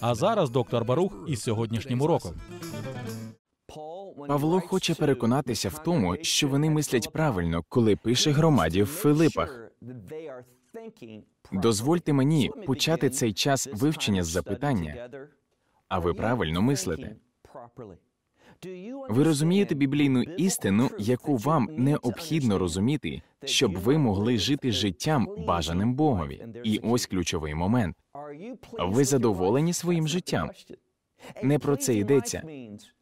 А зараз доктор Барух із сьогоднішнім уроком. Павло хоче переконатися в тому, що вони мислять правильно, коли пише громаді в Филипах. Дозвольте мені почати цей час вивчення з запитання. А ви правильно мислите? Ви розумієте біблійну істину, яку вам необхідно розуміти, щоб ви могли жити життям, бажаним Богові. І ось ключовий момент. Ви задоволені своїм життям? Не про це йдеться.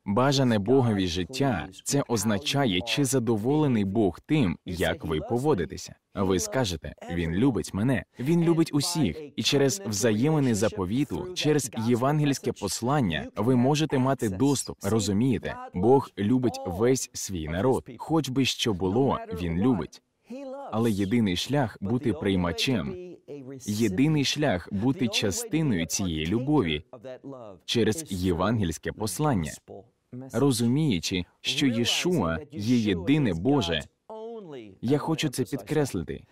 Бажане Богові життя це означає, чи задоволений Бог тим, як ви поводитеся. Ви скажете, він любить мене, він любить усіх, і через взаємини заповіту, через євангельське послання, ви можете мати доступ. Розумієте, Бог любить весь свій народ, хоч би що було, він любить але єдиний шлях бути приймачем, єдиний шлях бути частиною цієї любові через євангельське послання, розуміючи, що Єшуа є єдине Боже. Я хочу це підкреслити.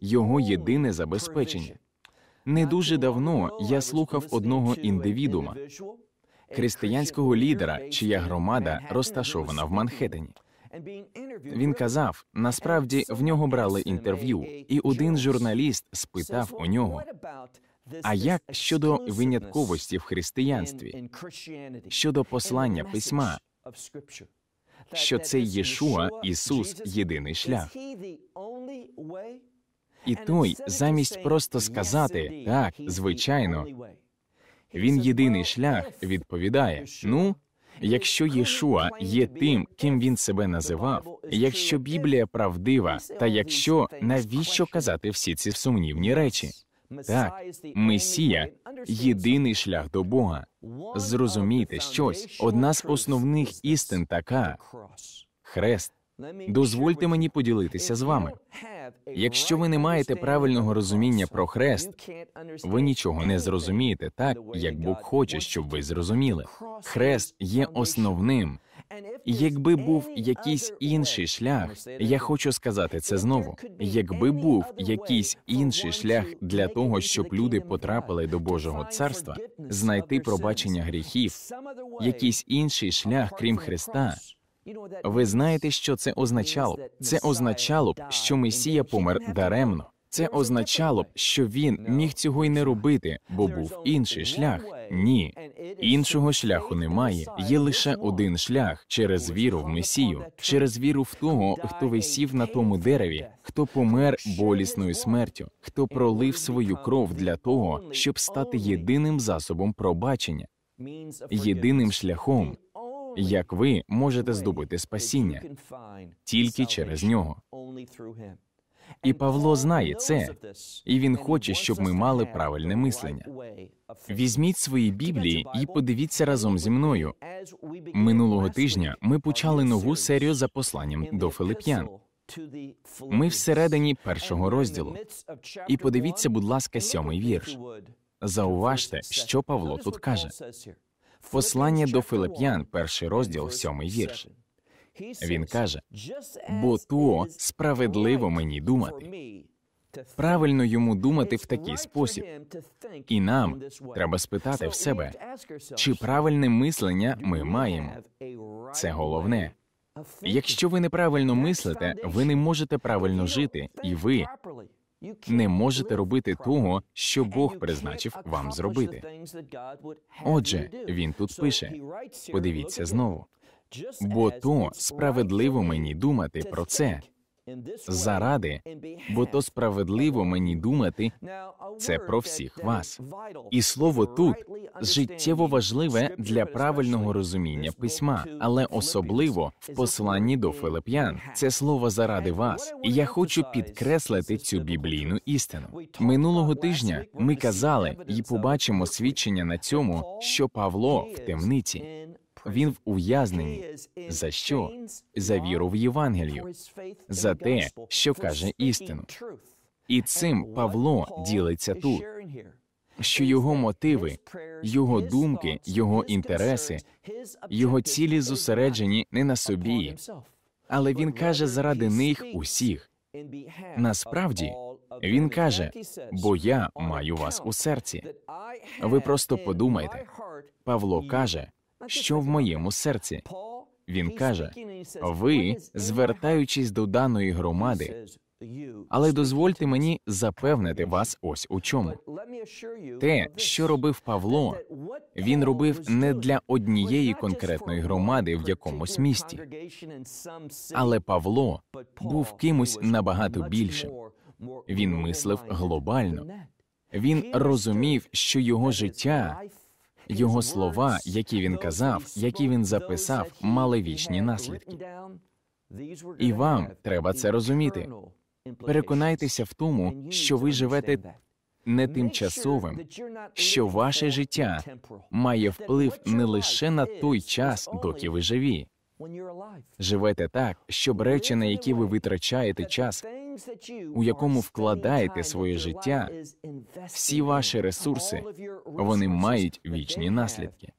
Його єдине забезпечення. Не дуже давно я слухав одного індивідума, християнського лідера, чия громада розташована в Манхеттені. Він казав, насправді в нього брали інтерв'ю, і один журналіст спитав у нього а як щодо винятковості в християнстві, щодо послання письма, що це Єшуа, Ісус, єдиний шлях. І той, замість просто сказати так, звичайно, він єдиний шлях відповідає: ну, Якщо Єшуа є тим, ким він себе називав, якщо Біблія правдива, та якщо навіщо казати всі ці сумнівні речі? Так, Месія єдиний шлях до Бога. Зрозумійте щось. Одна з основних істин така хрест. Дозвольте мені поділитися з вами. Якщо ви не маєте правильного розуміння про хрест, ви нічого не зрозумієте так, як Бог хоче, щоб ви зрозуміли. Хрест є основним. Якби був якийсь інший шлях, я хочу сказати це знову. Якби був якийсь інший шлях для того, щоб люди потрапили до Божого царства, знайти пробачення гріхів, якийсь інший шлях, крім Христа. Ви знаєте, що це означало? б? Це означало б, що Месія помер даремно. Це означало б, що він міг цього й не робити, бо був інший шлях. Ні, іншого шляху немає. Є лише один шлях через віру в Месію, через віру в того, хто висів на тому дереві, хто помер болісною смертю, хто пролив свою кров для того, щоб стати єдиним засобом пробачення, єдиним шляхом як ви можете здобути спасіння тільки через нього. І Павло знає це, і він хоче, щоб ми мали правильне мислення. Візьміть свої біблії і подивіться разом зі мною. Минулого тижня ми почали нову серію за посланням до Филип'ян. Ми всередині першого розділу. І подивіться, будь ласка, сьомий вірш. Зауважте, що Павло тут каже в посланні до Филип'ян, перший розділ, сьомий вірш. Він каже: бо то справедливо мені думати. Правильно йому думати в такий спосіб. І нам треба спитати в себе, чи правильне мислення ми маємо. Це головне. Якщо ви неправильно мислите, ви не можете правильно жити, і ви не можете робити того, що Бог призначив вам зробити. Отже, він тут пише: подивіться знову, бо то справедливо мені думати про це заради, бо то справедливо мені думати це про всіх вас. І слово тут життєво важливе для правильного розуміння письма, але особливо в посланні до Филип'ян. Це слово заради вас. І я хочу підкреслити цю біблійну істину. Минулого тижня ми казали і побачимо свідчення на цьому, що Павло в темниці він в ув'язненні. За що? За віру в Євангелію, за те, що каже істину. І цим Павло ділиться тут. Що його мотиви, його думки, його інтереси, його цілі зосереджені не на собі, але він каже заради них усіх. Насправді він каже: бо я маю вас у серці. Ви просто подумайте. Павло каже, що в моєму серці. Він каже: ви, звертаючись до даної громади, але дозвольте мені запевнити вас ось у чому. Те, що робив Павло, він робив не для однієї конкретної громади в якомусь місті. але Павло був кимось набагато більшим. Він мислив глобально. Він розумів, що його життя його слова, які він казав, які він записав, мали вічні наслідки. І вам треба це розуміти. Переконайтеся в тому, що ви живете не тимчасовим, що ваше життя має вплив не лише на той час, доки ви живі. Живете так, щоб речі, на які ви витрачаєте час, у якому вкладаєте своє життя, всі ваші ресурси, вони мають вічні наслідки.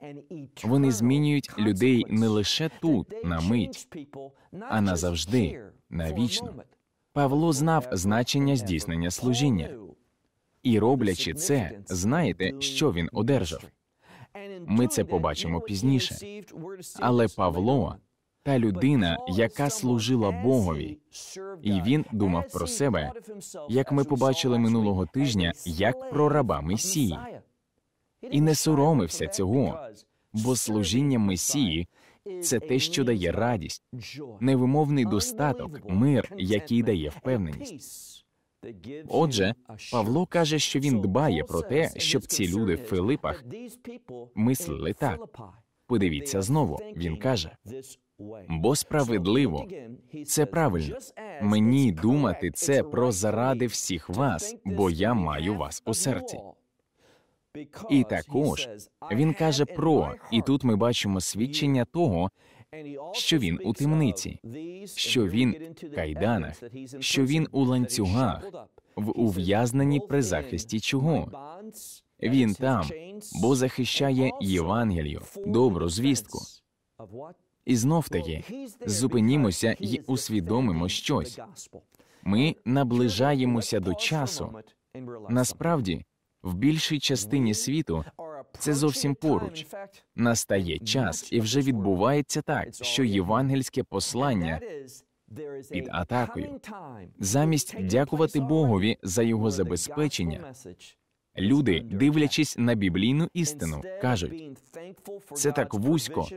Вони змінюють людей не лише тут, на мить, а назавжди, навічно. Павло знав значення здійснення служіння і, роблячи це, знаєте, що він одержав. Ми це побачимо пізніше. Але Павло та людина, яка служила Богові, і він думав про себе, як ми побачили минулого тижня, як про раба Месії і не соромився цього, бо служіння Месії це те, що дає радість, невимовний достаток, мир, який дає впевненість. Отже, Павло каже, що він дбає про те, щоб ці люди в Филипах мислили так. Подивіться знову, він каже Бо справедливо це правильно. Мені думати це про заради всіх вас, бо я маю вас у серці. І також він каже про, і тут ми бачимо свідчення того, що він у темниці, що він в кайданах, що він у ланцюгах, в ув'язненні при захисті чого. Він там, бо захищає Євангелію, добру звістку. І знов таки зупинімося і усвідомимо щось. Ми наближаємося до часу. Насправді, в більшій частині світу це зовсім поруч. Настає час, і вже відбувається так, що євангельське послання під атакою. Замість дякувати Богові за його забезпечення. Люди, дивлячись на біблійну істину, кажуть це так вузько.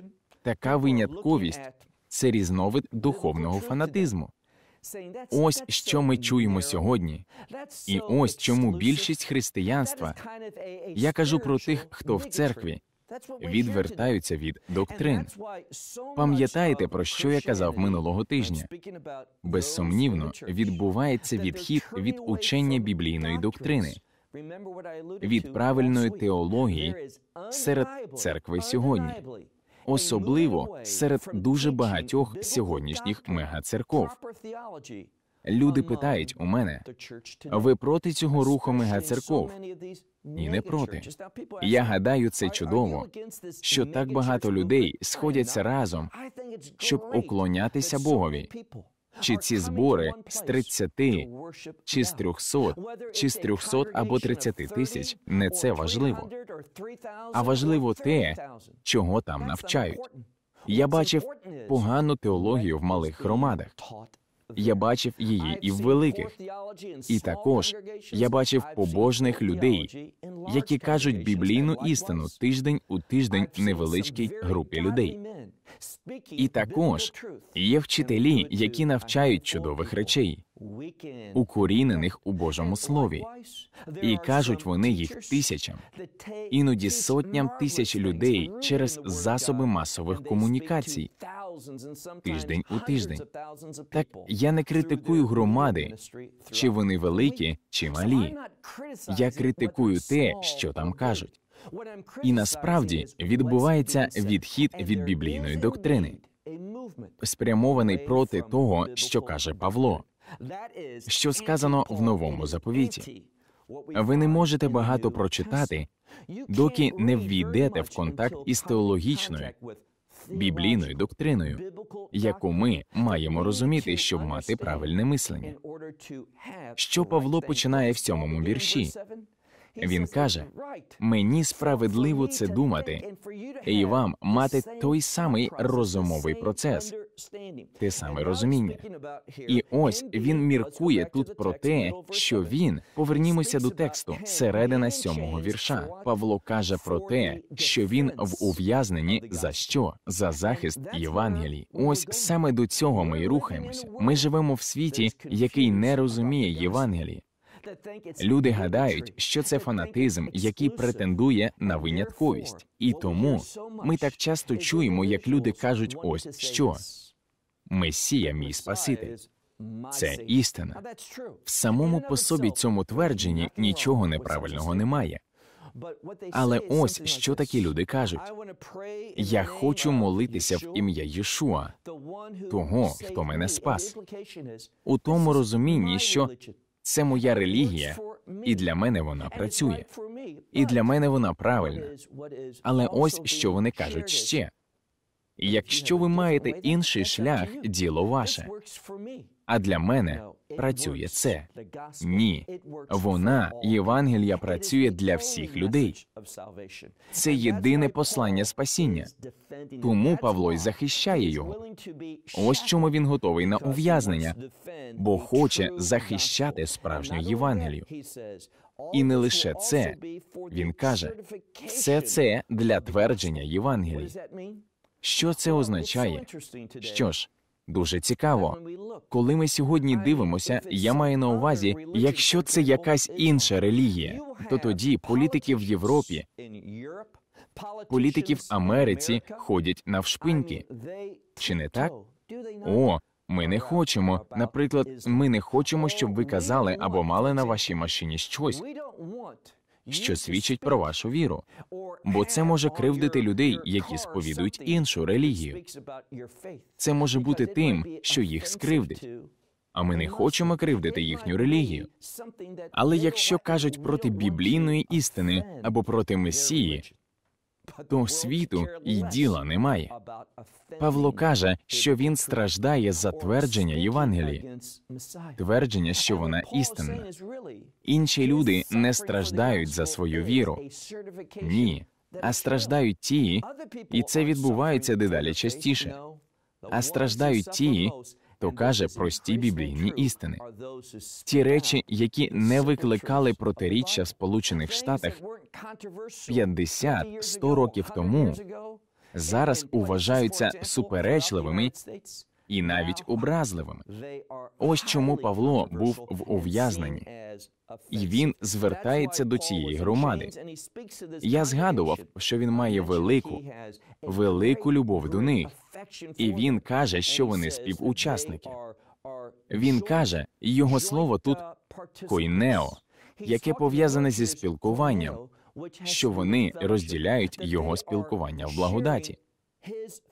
Така винятковість це різновид духовного фанатизму. Ось що ми чуємо сьогодні, і ось чому більшість християнства я кажу про тих, хто в церкві відвертаються від доктрин. Пам'ятаєте, про що я казав минулого тижня? Безсумнівно відбувається відхід від учення біблійної доктрини, від правильної теології серед церкви сьогодні особливо серед дуже багатьох сьогоднішніх мегацерков. Люди питають у мене, ви проти цього руху мегацерков? Ні, не проти. Я гадаю, це чудово. що так багато людей сходяться разом, щоб уклонятися Богові. Чи ці збори з 30, чи з 300, чи з 300 або 30 тисяч не це важливо. А важливо те, чого там навчають. Я бачив погану теологію в малих громадах. Я бачив її і в великих. І також я бачив побожних людей, які кажуть біблійну істину тиждень у тиждень невеличкій групі людей. І також є вчителі, які навчають чудових речей, укорінених у Божому слові, і кажуть вони їх тисячам, іноді сотням тисяч людей через засоби масових комунікацій. Тиждень у тиждень. Так я не критикую громади, чи вони великі, чи малі. Я критикую те, що там кажуть і насправді відбувається відхід від біблійної доктрини, спрямований проти того, що каже Павло, що сказано в новому заповіті. Ви не можете багато прочитати, доки не ввійдете в контакт із теологічною біблійною доктриною, яку ми маємо розуміти, щоб мати правильне мислення. Що Павло починає в сьомому вірші він каже: мені справедливо це думати, і вам мати той самий розумовий процес, те саме розуміння. І ось він міркує тут про те, що він повернімося до тексту середина сьомого вірша. Павло каже про те, що він в ув'язненні за що? За захист Євангелії. Ось саме до цього ми й рухаємося. Ми живемо в світі, який не розуміє Євангелії. Люди гадають, що це фанатизм, який претендує на винятковість, і тому ми так часто чуємо, як люди кажуть: ось що Месія, мій Спаситель. Це істина. В самому по собі цьому твердженні нічого неправильного немає. Але ось що такі люди кажуть: я хочу молитися в ім'я Єшуа, того, хто мене спас. У тому розумінні, що це моя релігія, і для мене вона працює. І для мене вона правильна. Але ось що вони кажуть ще. Якщо ви маєте інший шлях, діло ваше. А для мене працює це. Ні, вона, Євангелія, працює для всіх людей. Це єдине послання спасіння. Тому Павло й захищає його. Ось чому він готовий на ув'язнення, бо хоче захищати справжню Євангелію. І не лише це він каже: все це для твердження Євангелії. Що це означає? Що ж, дуже цікаво. Коли ми сьогодні дивимося, я маю на увазі, якщо це якась інша релігія, то тоді політики в Європі, політики в Америці ходять навшпиньки. Чи не так? Oh, О, ми не хочемо. Наприклад, ми не хочемо, щоб ви казали або мали на вашій машині щось. Що свідчить про вашу віру, бо це може кривдити людей, які сповідують іншу релігію. Це може бути тим, що їх скривдить. А ми не хочемо кривдити їхню релігію. Але якщо кажуть проти біблійної істини або проти месії, то світу і діла немає. Павло каже, що він страждає за твердження Євангелії, твердження, що вона істинна. Інші люди не страждають за свою віру. Ні, а страждають ті, і це відбувається дедалі частіше. А страждають ті, хто каже прості біблійні істини. Ті речі, які не викликали протиріччя в Сполучених Штатах 50-100 років тому, зараз уважаються суперечливими і навіть образливим Ось чому Павло був в ув'язненні і він звертається до цієї громади. Я згадував, що він має велику, велику любов до них. І він каже, що вони співучасники. Він каже, його слово тут uh, койнео, яке пов'язане зі спілкуванням, що вони розділяють його спілкування в благодаті.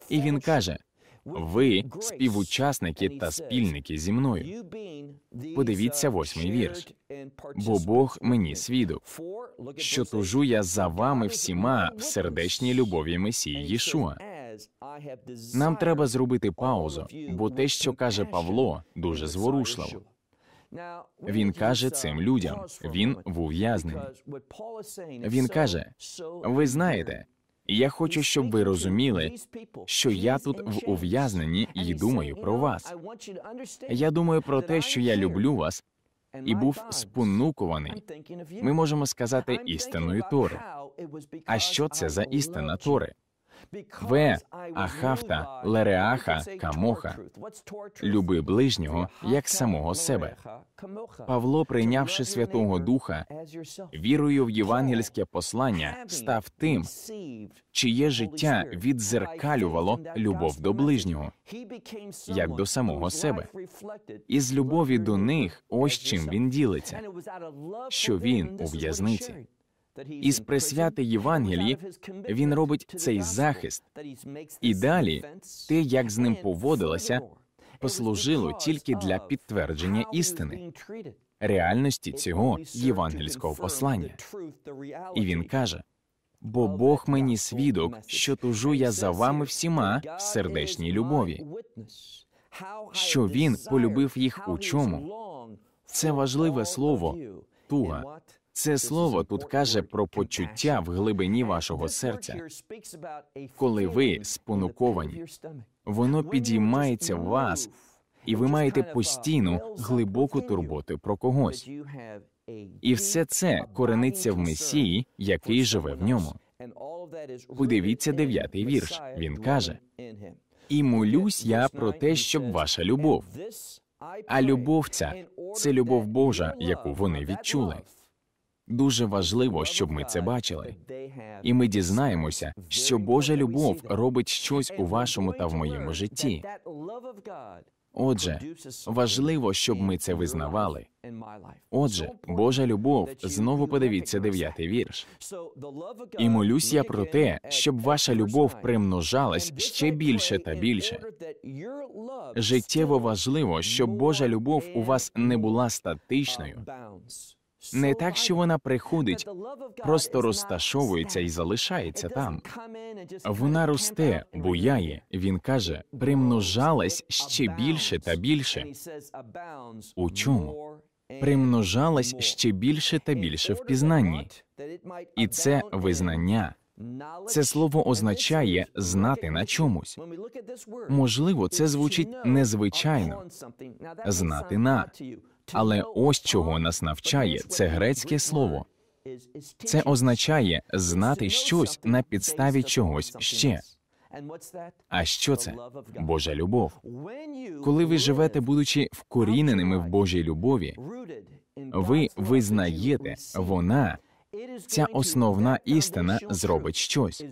І він каже, ви співучасники та спільники зі мною. Подивіться восьмий вірш. Бо Бог мені свідок, що тужу я за вами всіма в сердечній любові Месії Єшуа. Нам треба зробити паузу, бо те, що каже Павло, дуже зворушливо. Він каже цим людям, він в ув'язненні. Він каже: ви знаєте я хочу, щоб ви розуміли, що я тут в ув'язненні і думаю про вас. Я думаю про те, що я люблю вас і був спонукуваний. Ми можемо сказати істиною Тори. А що це за істина Тори? Ви, Ахафта, Лереаха, Камоха, люби ближнього як самого себе. Павло, прийнявши Святого Духа, вірою в євангельське послання, став тим, чиє життя відзеркалювало любов до ближнього, як до самого себе. І з любові до них ось чим він ділиться, що він у в'язниці. Із присвяти Євангелії він робить цей захист і далі те, як з ним поводилося, послужило тільки для підтвердження істини, реальності цього євангельського послання. І він каже: бо Бог мені свідок, що тужу я за вами всіма в сердечній любові, що він полюбив їх у чому? Це важливе слово туга. Це слово тут каже про почуття в глибині вашого серця. Коли ви спонуковані, воно підіймається в вас, і ви маєте постійну глибоку турботу про когось. І все це корениться в Месії, який живе в ньому. Подивіться дев'ятий вірш. Він каже: і молюсь я про те, щоб ваша любов, а любов ця це любов Божа, яку вони відчули. Дуже важливо, щоб ми це бачили. І ми дізнаємося, що Божа любов робить щось у вашому та в моєму житті. Отже, важливо, щоб ми це визнавали. Отже, Божа любов знову подивіться дев'ятий вірш. І молюсь я про те, щоб ваша любов примножалась ще більше та більше. Життєво важливо, щоб Божа любов у вас не була статичною. Не так, що вона приходить, просто розташовується і залишається там. Вона росте, буяє. Він каже, примножалась ще більше та більше. У чому? Примножалась ще більше та більше в пізнанні. І це визнання. Це слово означає знати на чомусь. Можливо, це звучить незвичайно. знати на але ось чого нас навчає це грецьке слово. Це означає знати щось на підставі чогось ще. А що це? Божа любов. Коли ви живете, будучи вкоріненими в Божій любові, ви визнаєте, вона ця основна істина зробить щось,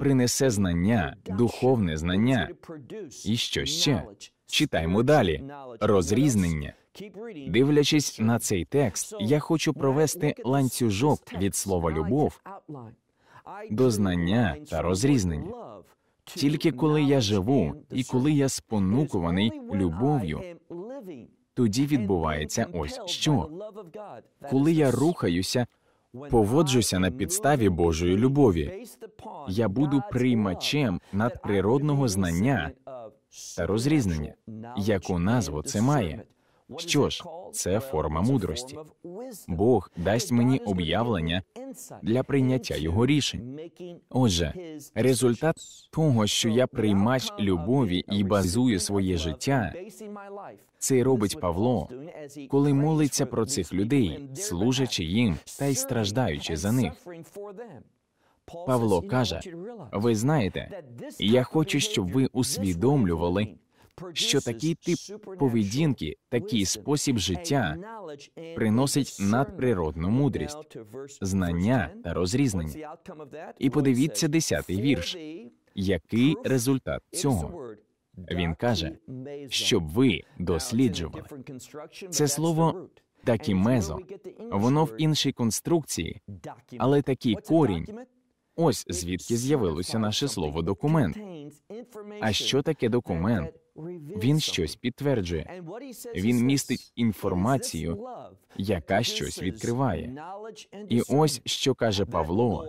принесе знання, духовне знання і що ще читаймо далі розрізнення. Дивлячись на цей текст, я хочу провести ланцюжок від слова любов до знання та розрізнення. Тільки коли я живу і коли я спонукуваний любов'ю, тоді відбувається ось що. Коли я рухаюся, поводжуся на підставі Божої любові. Я буду приймачем надприродного знання та розрізнення. Яку назву це має? Що ж, це форма мудрості. Бог дасть мені об'явлення для прийняття його рішень. Отже, результат того, що я приймач любові і базую своє життя, це робить Павло, коли молиться про цих людей, служачи їм та й страждаючи за них. Павло каже: ви знаєте, я хочу, щоб ви усвідомлювали що такий тип поведінки, такий спосіб життя приносить надприродну мудрість, знання та розрізнення. І подивіться десятий вірш. Який результат цього? Він каже, щоб ви досліджували. Це слово такімезо, воно в іншій конструкції, але такий корінь. Ось звідки з'явилося наше слово документ. А що таке документ? Він щось підтверджує. Він містить інформацію, яка щось відкриває. І ось що каже Павло: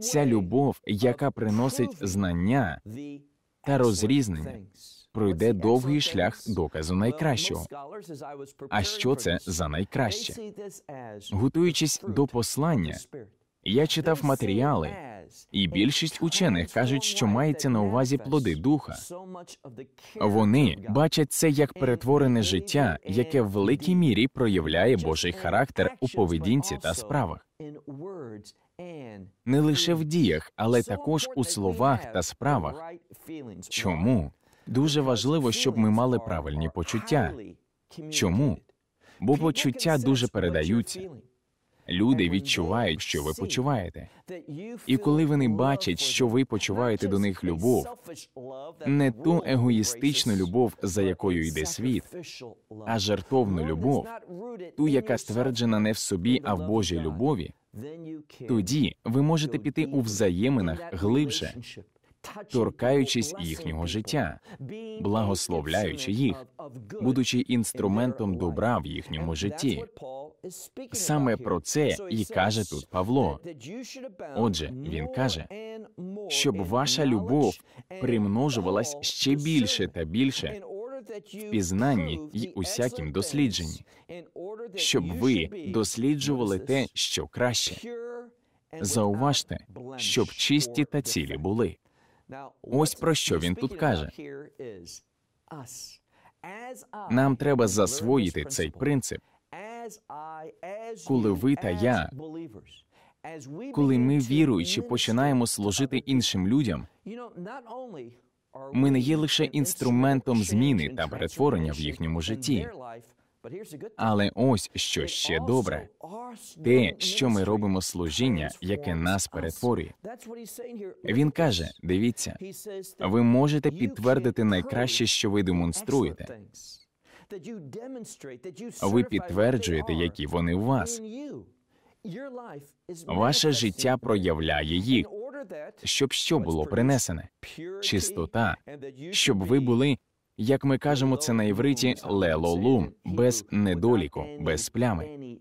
ця любов, яка приносить знання та розрізнення, пройде довгий шлях доказу найкращого. А що це за найкраще? Готуючись до послання, я читав матеріали, і більшість учених кажуть, що мається на увазі плоди духа. Вони бачать це як перетворене життя, яке в великій мірі проявляє Божий характер у поведінці та справах. Не лише в діях, але також у словах та справах. Чому дуже важливо, щоб ми мали правильні почуття? Чому? Бо почуття дуже передаються. Люди відчувають, що ви почуваєте. І коли вони бачать, що ви почуваєте до них любов, не ту егоїстичну любов, за якою йде світ, а жертовну любов, ту, яка стверджена не в собі, а в Божій любові, тоді ви можете піти у взаєминах глибше, торкаючись їхнього життя, благословляючи їх, будучи інструментом добра в їхньому житті. Саме про це і каже тут Павло. Отже, він каже, щоб ваша любов примножувалась ще більше та більше в пізнанні й усякім дослідженні, щоб ви досліджували те, що краще. Зауважте, щоб чисті та цілі були. Ось про що він тут каже. Нам треба засвоїти цей принцип коли ви та я, коли ми віруючи, починаємо служити іншим людям, ми не є лише інструментом зміни та перетворення в їхньому житті. Але ось що ще добре, те, що ми робимо служіння, яке нас перетворює. Він каже: дивіться, ви можете підтвердити найкраще, що ви демонструєте. Ви підтверджуєте, які вони у вас. Ваше життя проявляє їх, щоб що було принесене, чистота, щоб ви були, як ми кажемо це на євриті, лелолум, без недоліку, без плями.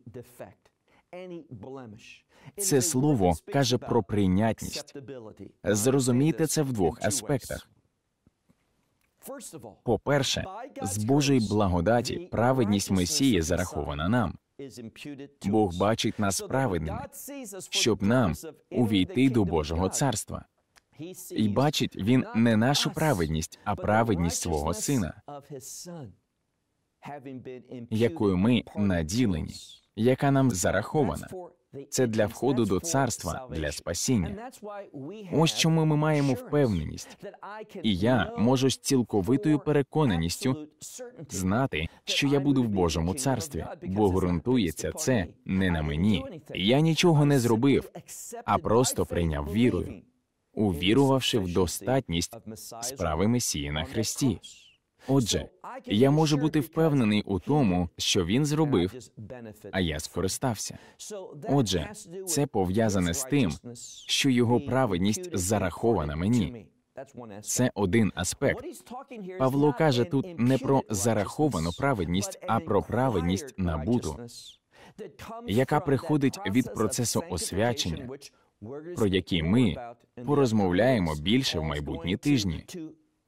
Це слово каже про прийнятність. Зрозумійте це в двох аспектах. По-перше, з Божої благодаті праведність Месії зарахована нам. Бог бачить нас праведними, щоб нам увійти до Божого царства. І бачить він не нашу праведність, а праведність свого сина, якою ми наділені, яка нам зарахована. Це для входу до царства, для спасіння. Ось чому ми маємо впевненість. І я можу з цілковитою переконаністю знати, що я буду в Божому царстві, бо ґрунтується це не на мені. Я нічого не зробив, а просто прийняв вірою, увірувавши в достатність справи Месії на Христі. Отже, я можу бути впевнений у тому, що він зробив, а я скористався. Отже, це пов'язане з тим, що його праведність зарахована мені. Це один аспект. Павло каже тут не про зараховану праведність, а про праведність набуту, яка приходить від процесу освячення, про який ми порозмовляємо більше в майбутні тижні.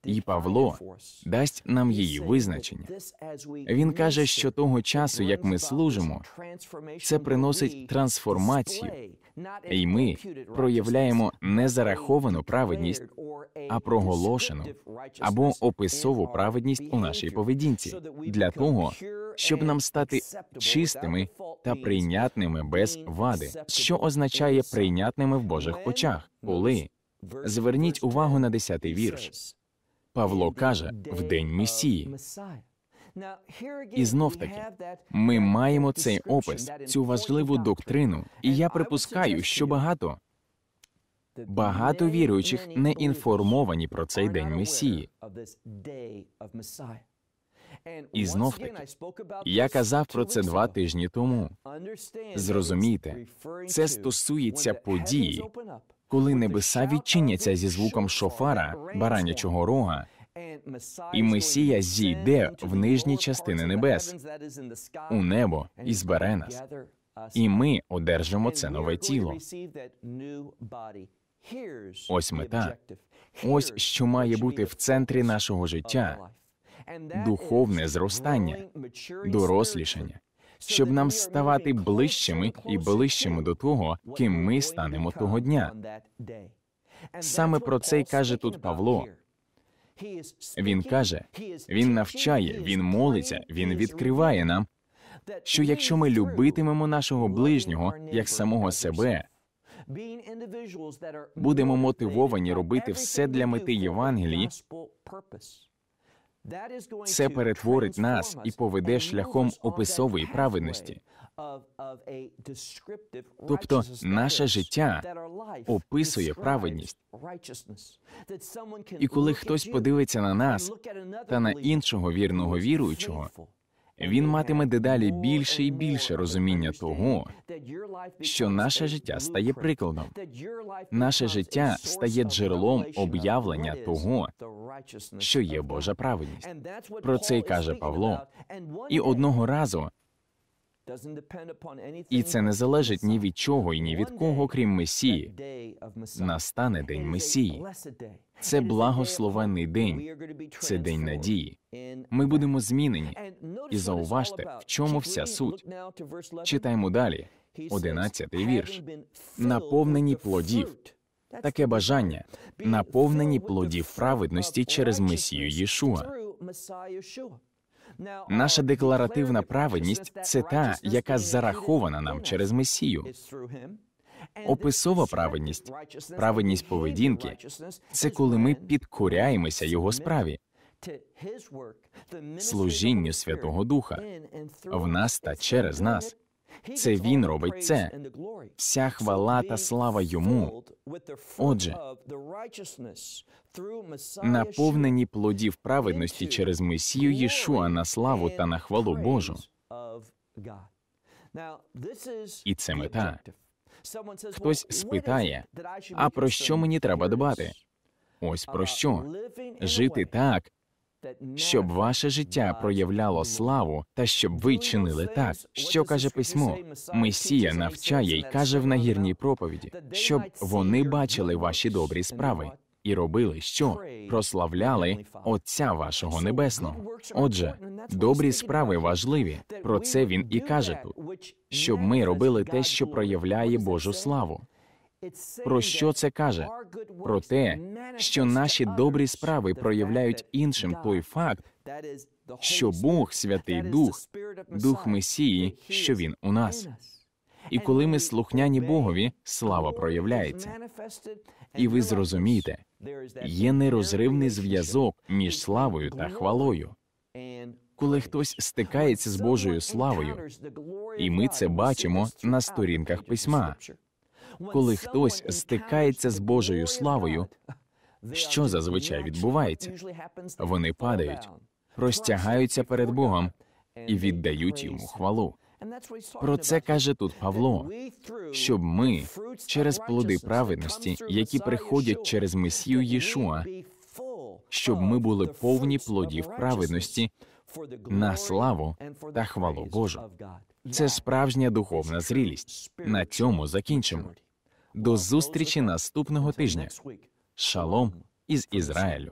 І Павло дасть нам її визначення. Він каже, що того часу, як ми служимо, це приносить трансформацію, і ми проявляємо не зараховану праведність, а проголошену або описову праведність у нашій поведінці для того, щоб нам стати чистими та прийнятними без вади, що означає прийнятними в Божих очах, коли зверніть увагу на десятий вірш. Павло каже в день Месії. І знов таки ми маємо цей опис, цю важливу доктрину, і я припускаю, що багато багато віруючих не інформовані про цей день Месії. І знов таки я казав про це два тижні тому. Зрозумійте, це стосується події, коли небеса відчиняться зі звуком шофара, баранячого рога, і Месія зійде в нижні частини небес, у небо і збере нас. І ми одержимо це нове тіло. Ось мета. Ось що має бути в центрі нашого життя, духовне зростання, дорослішання щоб нам ставати ближчими і ближчими до того, ким ми станемо того дня. Саме про це й каже тут Павло. Він каже, він навчає, він молиться, він відкриває нам, що якщо ми любитимемо нашого ближнього як самого себе, будемо мотивовані робити все для мети Євангелії, це перетворить нас і поведе шляхом описової праведності. Тобто наше життя описує праведність. І коли хтось подивиться на нас та на іншого вірного віруючого, він матиме дедалі більше і більше розуміння того, що наше життя стає прикладом. Наше життя стає джерелом об'явлення того, що є Божа праведність. Про це й каже Павло. І одного разу і це не залежить ні від чого і ні від кого, крім Месії. Настане день Месії. Це благословенний день. Це день надії. Ми будемо змінені. І зауважте, в чому вся суть. Читаємо далі. Одинадцятий вірш наповнені плодів. Таке бажання наповнені плодів праведності через Месію Єшуа. Наша декларативна праведність це та, яка зарахована нам через Месію. Описова праведність, праведність поведінки це коли ми підкоряємося його справі, служінню Святого Духа в нас та через нас. Це він робить це. Вся хвала та слава йому. Отже, наповнені плодів праведності через Месію Єшуа на славу та на хвалу Божу. І це мета. Хтось спитає, а про що мені треба дбати? Ось про що жити так, щоб ваше життя проявляло славу та щоб ви чинили так, що каже письмо. Месія навчає й каже в нагірній проповіді, щоб вони бачили ваші добрі справи і робили що прославляли Отця вашого небесного. Отже, добрі справи важливі. Про це він і каже тут, щоб ми робили те, що проявляє Божу славу. Про що це каже? Про те, що наші добрі справи проявляють іншим той факт, що Бог, святий Дух, Дух Месії, що він у нас. І коли ми слухняні Богові, слава проявляється. І ви зрозумієте, є нерозривний зв'язок між славою та хвалою. Коли хтось стикається з Божою славою, і ми це бачимо на сторінках письма коли хтось стикається з Божою славою, що зазвичай відбувається? Вони падають, розтягаються перед Богом і віддають йому хвалу. Про це каже тут Павло, щоб ми через плоди праведності, які приходять через Месію Єшуа, щоб ми були повні плодів праведності на славу та хвалу Божу. Це справжня духовна зрілість. На цьому закінчимо. До зустрічі наступного тижня. Шалом із Ізраїлю.